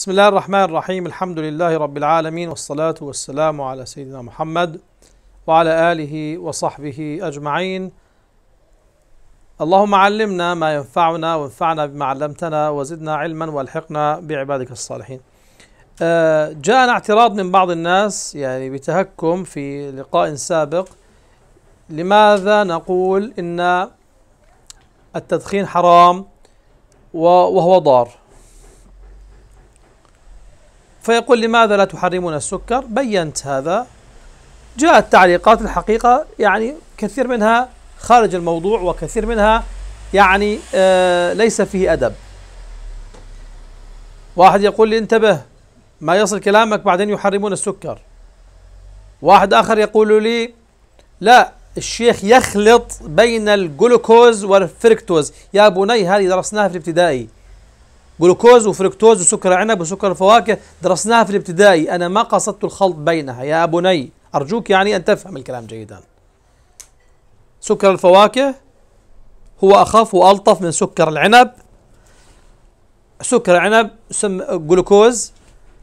بسم الله الرحمن الرحيم الحمد لله رب العالمين والصلاة والسلام على سيدنا محمد وعلى آله وصحبه أجمعين اللهم علمنا ما ينفعنا وانفعنا بما علمتنا وزدنا علما والحقنا بعبادك الصالحين جاءنا اعتراض من بعض الناس يعني بتهكم في لقاء سابق لماذا نقول إن التدخين حرام وهو ضار فيقول لماذا لا تحرمون السكر بينت هذا جاءت تعليقات الحقيقة يعني كثير منها خارج الموضوع وكثير منها يعني آه ليس فيه أدب واحد يقول لي انتبه ما يصل كلامك بعدين يحرمون السكر واحد آخر يقول لي لا الشيخ يخلط بين الجلوكوز والفركتوز يا بني هذه درسناها في الابتدائي جلوكوز وفركتوز وسكر عنب وسكر الفواكه درسناها في الابتدائي أنا ما قصدت الخلط بينها يا بني أرجوك يعني أن تفهم الكلام جيدا سكر الفواكه هو أخف وألطف من سكر العنب سكر العنب يسمى جلوكوز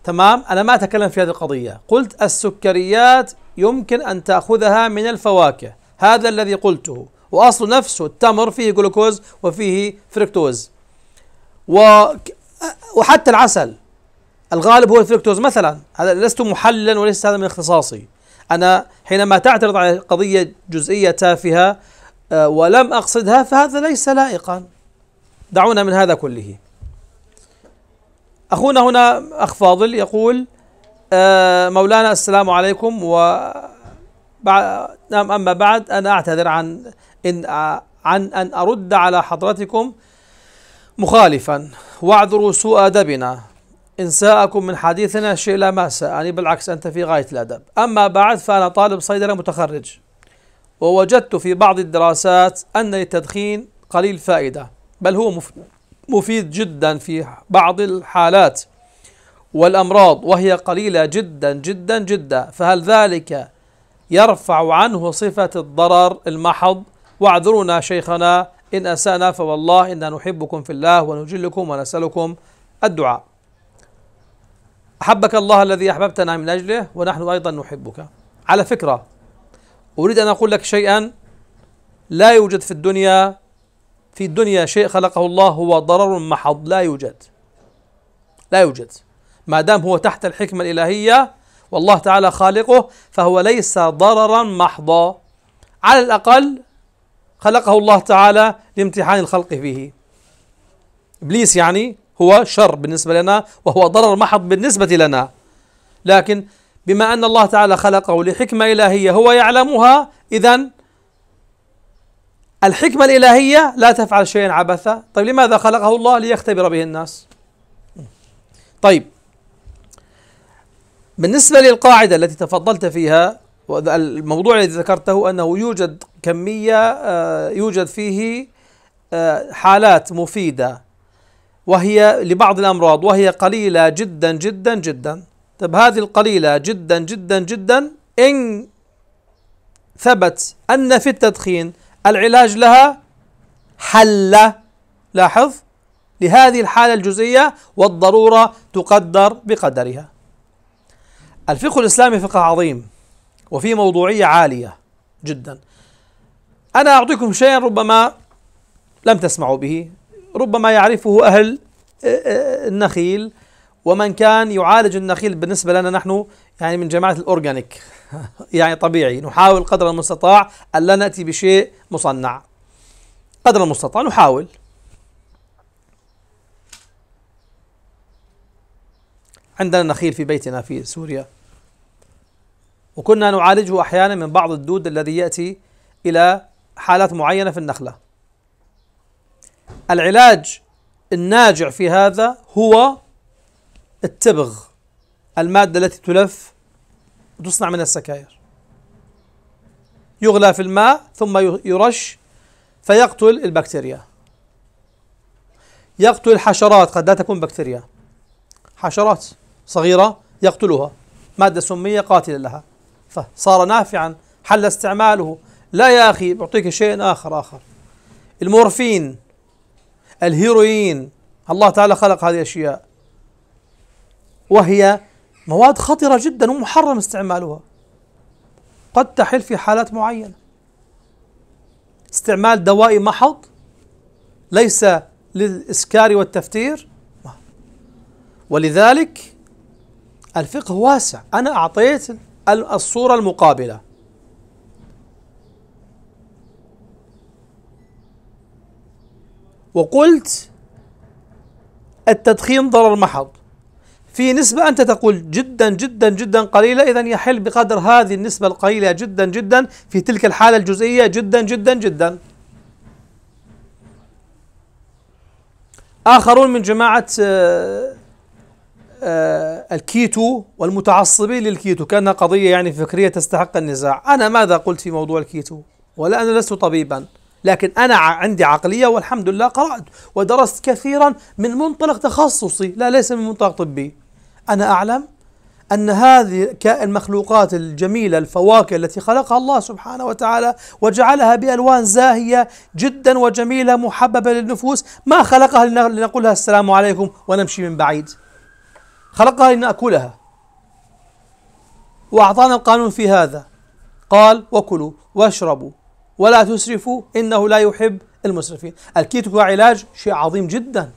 تمام أنا ما أتكلم في هذه القضية قلت السكريات يمكن أن تأخذها من الفواكه هذا الذي قلته وأصل نفسه التمر فيه جلوكوز وفيه فركتوز و وحتى العسل الغالب هو الفركتوز مثلا هذا لست محللا وليس هذا من اختصاصي أنا حينما تعترض على قضية جزئية تافهة آه، ولم أقصدها فهذا ليس لائقا دعونا من هذا كله أخونا هنا أخ فاضل يقول آه، مولانا السلام عليكم و نعم، أما بعد أنا أعتذر عن إن آه، عن أن أرد على حضرتكم مخالفا واعذروا سوء أدبنا إن ساءكم من حديثنا شيء لا ما يعني بالعكس أنت في غاية الأدب أما بعد فأنا طالب صيدلة متخرج ووجدت في بعض الدراسات أن التدخين قليل فائدة بل هو مفيد جدا في بعض الحالات والأمراض وهي قليلة جدا جدا جدا فهل ذلك يرفع عنه صفة الضرر المحض واعذرونا شيخنا إن أسانا فوالله إنا نحبكم في الله ونجلكم ونسألكم الدعاء أحبك الله الذي أحببتنا من أجله ونحن أيضا نحبك على فكرة أريد أن أقول لك شيئا لا يوجد في الدنيا في الدنيا شيء خلقه الله هو ضرر محض لا يوجد لا يوجد ما دام هو تحت الحكمة الإلهية والله تعالى خالقه فهو ليس ضررا محضا على الأقل خلقه الله تعالى لامتحان الخلق فيه إبليس يعني هو شر بالنسبة لنا وهو ضرر محض بالنسبة لنا لكن بما أن الله تعالى خلقه لحكمة إلهية هو يعلمها إذا الحكمة الإلهية لا تفعل شيئا عبثا طيب لماذا خلقه الله ليختبر به الناس طيب بالنسبة للقاعدة التي تفضلت فيها الموضوع الذي ذكرته أنه يوجد كمية آه، يوجد فيه آه، حالات مفيدة وهي لبعض الأمراض وهي قليلة جدا جدا جدا طب هذه القليلة جدا جدا جدا إن ثبت أن في التدخين العلاج لها حل لاحظ لهذه الحالة الجزئية والضرورة تقدر بقدرها الفقه الإسلامي فقه عظيم وفي موضوعية عالية جدا أنا أعطيكم شيئا ربما لم تسمعوا به ربما يعرفه أهل آه، آه، النخيل ومن كان يعالج النخيل بالنسبة لنا نحن يعني من جماعة الأورجانيك يعني طبيعي نحاول قدر المستطاع أن لا نأتي بشيء مصنع قدر المستطاع نحاول عندنا نخيل في بيتنا في سوريا وكنا نعالجه أحيانا من بعض الدود الذي يأتي إلى حالات معينة في النخلة العلاج الناجع في هذا هو التبغ المادة التي تلف وتصنع من السكاير يغلى في الماء ثم يرش فيقتل البكتيريا يقتل الحشرات قد لا تكون بكتيريا حشرات صغيرة يقتلها مادة سمية قاتلة لها فصار نافعا حل استعماله لا يا أخي بعطيك شيء آخر آخر المورفين الهيروين الله تعالى خلق هذه الأشياء وهي مواد خطرة جدا ومحرم استعمالها قد تحل في حالات معينة استعمال دوائي محض ليس للإسكار والتفتير ولذلك الفقه واسع أنا أعطيت الصورة المقابلة وقلت التدخين ضرر محض في نسبة أنت تقول جدا جدا جدا قليلة إذا يحل بقدر هذه النسبة القليلة جدا جدا في تلك الحالة الجزئية جدا جدا جدا آخرون من جماعة آه، آه، الكيتو والمتعصبين للكيتو كأنها قضية يعني فكرية تستحق النزاع أنا ماذا قلت في موضوع الكيتو ولا أنا لست طبيبا لكن أنا عندي عقلية والحمد لله قرأت ودرست كثيرا من منطلق تخصصي لا ليس من منطلق طبي أنا أعلم أن هذه المخلوقات الجميلة الفواكه التي خلقها الله سبحانه وتعالى وجعلها بألوان زاهية جدا وجميلة محببة للنفوس ما خلقها لنقولها السلام عليكم ونمشي من بعيد خلقها لنأكلها وأعطانا القانون في هذا قال وكلوا واشربوا ولا تسرفوا إنه لا يحب المسرفين الكيتو علاج شيء عظيم جدا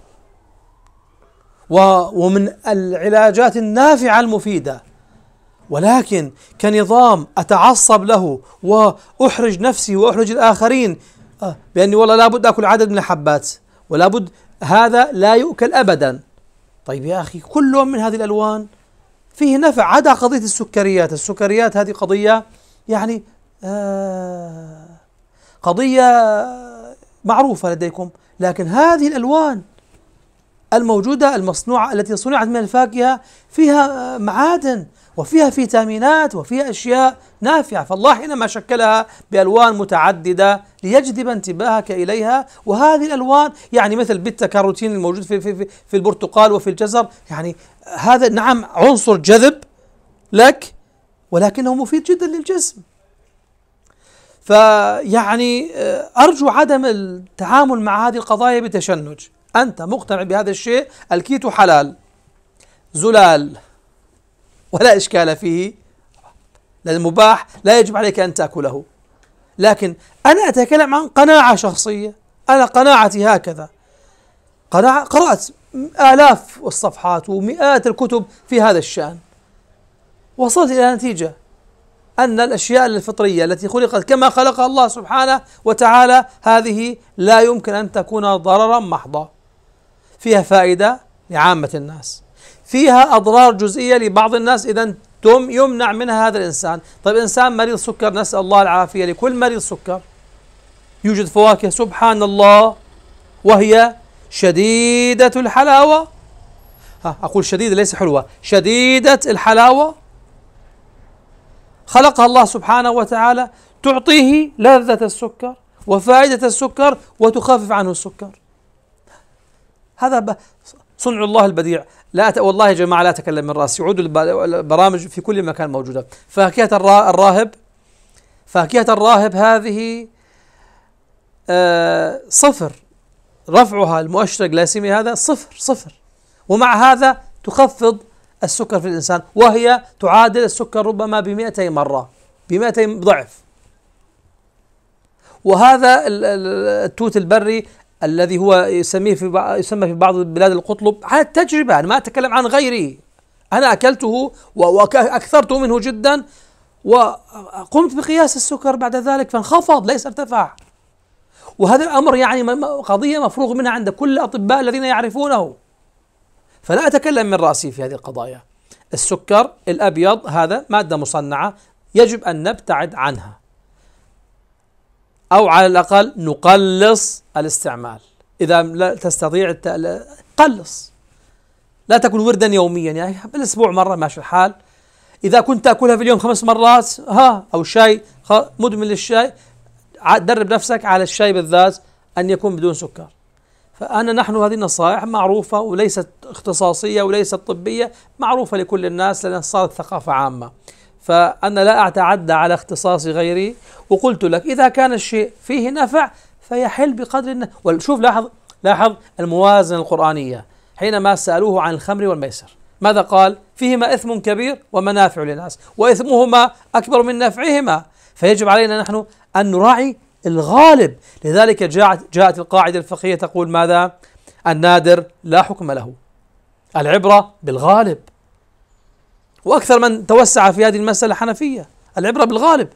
ومن العلاجات النافعة المفيدة ولكن كنظام أتعصب له وأحرج نفسي وأحرج الآخرين آه، بأني والله لابد أكل عدد من الحبات ولابد هذا لا يؤكل أبدا طيب يا أخي كل لون من هذه الألوان فيه نفع عدا قضية السكريات السكريات هذه قضية يعني آه قضية معروفة لديكم لكن هذه الألوان الموجودة المصنوعة التي صنعت من الفاكهة فيها معادن وفيها فيتامينات وفيها أشياء نافعة فالله حينما شكلها بألوان متعددة ليجذب انتباهك إليها وهذه الألوان يعني مثل بيتا كاروتين الموجود في, في, في, في البرتقال وفي الجزر يعني هذا نعم عنصر جذب لك ولكنه مفيد جدا للجسم فيعني آه، أرجو عدم التعامل مع هذه القضايا بتشنج أنت مقتنع بهذا الشيء الكيتو حلال زلال ولا إشكال فيه لأن المباح لا يجب عليك أن تأكله لكن أنا أتكلم عن قناعة شخصية أنا قناعتي هكذا قناعة قرأت آلاف الصفحات ومئات الكتب في هذا الشأن وصلت إلى نتيجة أن الأشياء الفطرية التي خلقت كما خلقها الله سبحانه وتعالى هذه لا يمكن أن تكون ضررا محضا فيها فائدة لعامة الناس فيها أضرار جزئية لبعض الناس إذا تم يمنع منها هذا الإنسان طيب إنسان مريض سكر نسأل الله العافية لكل مريض سكر يوجد فواكه سبحان الله وهي شديدة الحلاوة ها أقول شديدة ليس حلوة شديدة الحلاوة خلقها الله سبحانه وتعالى تعطيه لذة السكر وفائدة السكر وتخفف عنه السكر هذا صنع الله البديع لا أت... والله يا جماعة لا أتكلم من رأسي يعود البرامج في كل مكان موجودة فاكهة الراهب فاكهة الراهب هذه آه صفر رفعها المؤشر الجلاسيمي هذا صفر صفر ومع هذا تخفض السكر في الإنسان وهي تعادل السكر ربما بمئتي مرة بمئتي ضعف وهذا التوت البري الذي هو يسميه في يسمى في بعض البلاد القطلب على التجربة أنا ما أتكلم عن غيري أنا أكلته وأكثرته منه جدا وقمت بقياس السكر بعد ذلك فانخفض ليس ارتفع وهذا الأمر يعني قضية مفروغ منها عند كل الأطباء الذين يعرفونه فلا أتكلم من رأسي في هذه القضايا السكر الأبيض هذا مادة مصنعة يجب أن نبتعد عنها أو على الأقل نقلص الاستعمال إذا لا تستطيع التقل... قلص لا تكون وردا يوميا يعني بالأسبوع مرة ماشي الحال إذا كنت تأكلها في اليوم خمس مرات ها أو شاي مدمن للشاي درب نفسك على الشاي بالذات أن يكون بدون سكر فأنا نحن هذه النصائح معروفة وليست اختصاصية وليست طبية معروفة لكل الناس لأن صارت ثقافة عامة فأنا لا أتعدى على اختصاص غيري وقلت لك إذا كان الشيء فيه نفع فيحل بقدر وشوف لاحظ لاحظ الموازنة القرآنية حينما سألوه عن الخمر والميسر ماذا قال؟ فيهما إثم كبير ومنافع للناس وإثمهما أكبر من نفعهما فيجب علينا نحن أن نراعي الغالب لذلك جاءت, جاءت القاعدة الفقهية تقول ماذا النادر لا حكم له العبرة بالغالب وأكثر من توسع في هذه المسألة حنفية العبرة بالغالب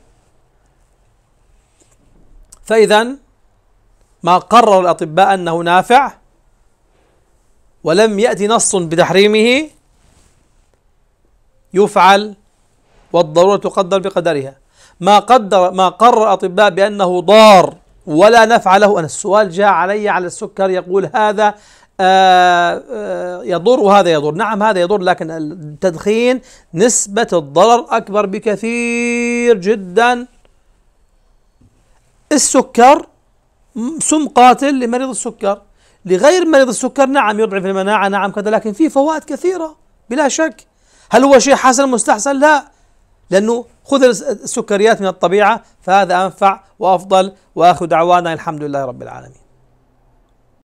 فإذا ما قرر الأطباء أنه نافع ولم يأتي نص بتحريمه يفعل والضرورة تقدر بقدرها ما قدر ما قرر أطباء بأنه ضار ولا نفع له أنا السؤال جاء علي على السكر يقول هذا آآ آه، آآ آه، يضر وهذا يضر نعم هذا يضر لكن التدخين نسبة الضرر أكبر بكثير جدا السكر سم قاتل لمريض السكر لغير مريض السكر نعم يضعف المناعة نعم كذا لكن في فوائد كثيرة بلا شك هل هو شيء حسن مستحسن لا لأنه خذ السكريات من الطبيعة فهذا أنفع وأفضل وآخر دعوانا الحمد لله رب العالمين